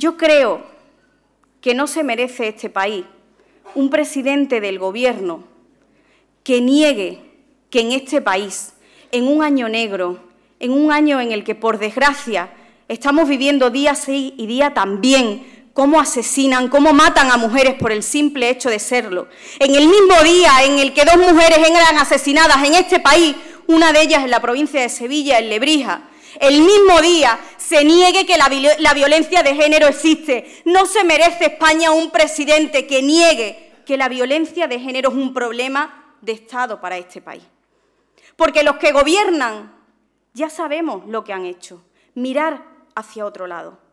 Yo creo que no se merece este país un presidente del Gobierno que niegue que en este país, en un año negro, en un año en el que, por desgracia, estamos viviendo día sí y día también cómo asesinan, cómo matan a mujeres por el simple hecho de serlo. En el mismo día en el que dos mujeres eran asesinadas en este país, una de ellas en la provincia de Sevilla, en Lebrija, el mismo día se niegue que la, violencia de género existe. No se merece España un presidente que niegue que la violencia de género es un problema de Estado para este país. Porque los que gobiernan ya sabemos lo que han hecho, mirar hacia otro lado.